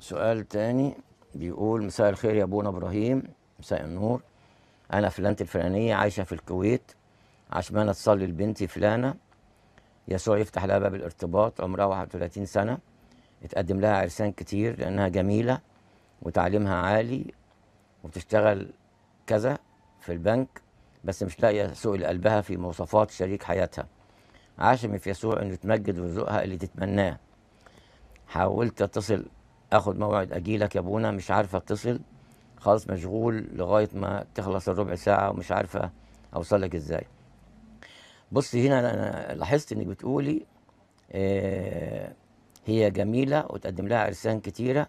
سؤال تاني بيقول مساء الخير يا ابونا ابراهيم مساء النور انا فلانتي الفلانيه عايشه في الكويت عشمانه تصلي لبنتي فلانه يسوع يفتح لها باب الارتباط عمرها 31 سنه اتقدم لها عرسان كتير لانها جميله وتعليمها عالي وبتشتغل كذا في البنك بس مش لاقيه سوق لقلبها في مواصفات شريك حياتها عاشم في يسوع انه تمجد ويرزقها اللي تتمناه حاولت اتصل اخد موعد اجي لك يا ابونا مش عارفه اتصل خالص مشغول لغايه ما تخلص الربع ساعه ومش عارفه اوصل لك ازاي بصي هنا انا لاحظت انك بتقولي آه هي جميله وتقدم لها عرسان كتيره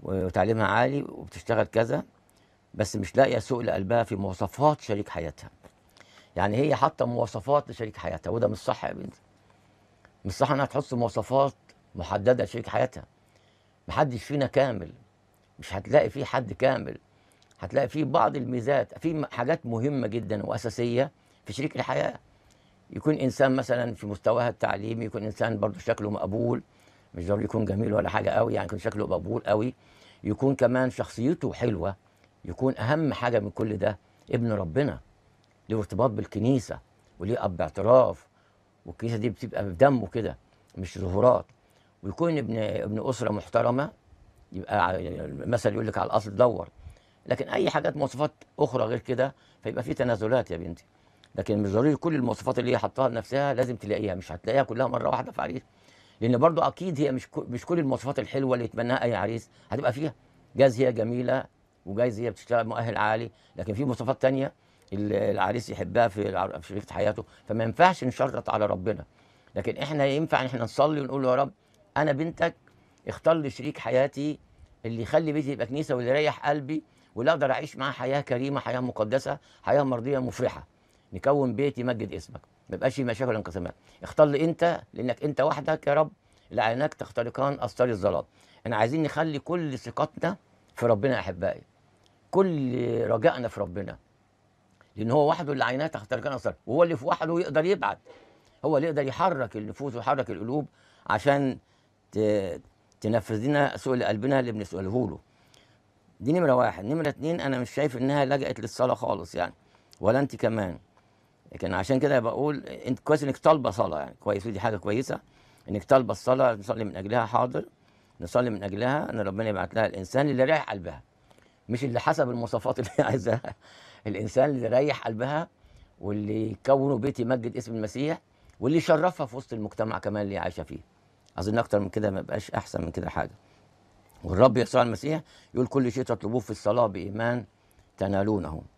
وتعليمها عالي وبتشتغل كذا بس مش لاقيه سوق لقلبها في مواصفات شريك حياتها يعني هي حاطه مواصفات لشريك حياتها وده مش صح يا بنتي مش صح انها تحط مواصفات محدده لشريك حياتها محدش فينا كامل مش هتلاقي فيه حد كامل هتلاقي فيه بعض الميزات في حاجات مهمه جدا واساسيه في شريك الحياه يكون انسان مثلا في مستواها التعليمي يكون انسان برضه شكله مقبول مش ضروري يكون جميل ولا حاجه قوي يعني يكون شكله مقبول قوي يكون كمان شخصيته حلوه يكون اهم حاجه من كل ده ابن ربنا له ارتباط بالكنيسه وليه اب اعتراف والكنيسه دي بتبقى بدمه كده مش ظهورات ويكون ابن ابن اسره محترمه يبقى المثل يقول لك على الاصل دور لكن اي حاجات مواصفات اخرى غير كده فيبقى في تنازلات يا بنتي لكن مش ضروري كل المواصفات اللي هي حطاها لنفسها لازم تلاقيها مش هتلاقيها كلها مره واحده في عريس لان برضو اكيد هي مش مش كل المواصفات الحلوه اللي يتمناها اي عريس هتبقى فيها جاز هي جميله وجايز هي بتشتغل مؤهل عالي لكن في مواصفات ثانيه العريس يحبها في شريكة حياته فما ينفعش نشرط على ربنا لكن احنا ينفع ان احنا نصلي ونقول يا رب انا بنتك اختار لي شريك حياتي اللي يخلي بيتي يبقى كنيسه واللي يريح قلبي واللي اقدر اعيش معاه حياه كريمه حياه مقدسه حياه مرضيه مفرحه نكون بيت يمجد اسمك ما يبقاش في مشاكل وانقسامات اختار لي انت لانك انت وحدك يا رب لعينك تخترقان استار الظلام احنا عايزين نخلي كل ثقتنا في ربنا يا احبائي كل رجائنا في ربنا لان هو وحده اللي عيناه تخترقان استار وهو اللي في وحده يقدر يبعد هو اللي يقدر يحرك النفوس ويحرك القلوب عشان تنفذ لنا سؤال قلبنا اللي بنسأله له دي نمرة واحد نمرة اتنين أنا مش شايف إنها لجأت للصلاة خالص يعني ولا أنت كمان لكن عشان كده بقول أنت كويس إنك طالبة صلاة يعني كويس ودي حاجة كويسة إنك طالبة الصلاة نصلي من أجلها حاضر نصلي من أجلها إن ربنا يبعت لها الإنسان اللي رايح قلبها مش اللي حسب المواصفات اللي عايزاها الإنسان اللي رايح قلبها واللي يكونوا بيت يمجد اسم المسيح واللي يشرفها في وسط المجتمع كمان اللي عايشة فيه عايزين اكتر من كده ما يبقاش احسن من كده حاجه والرب يسوع المسيح يقول كل شيء تطلبوه في الصلاه بايمان تنالونه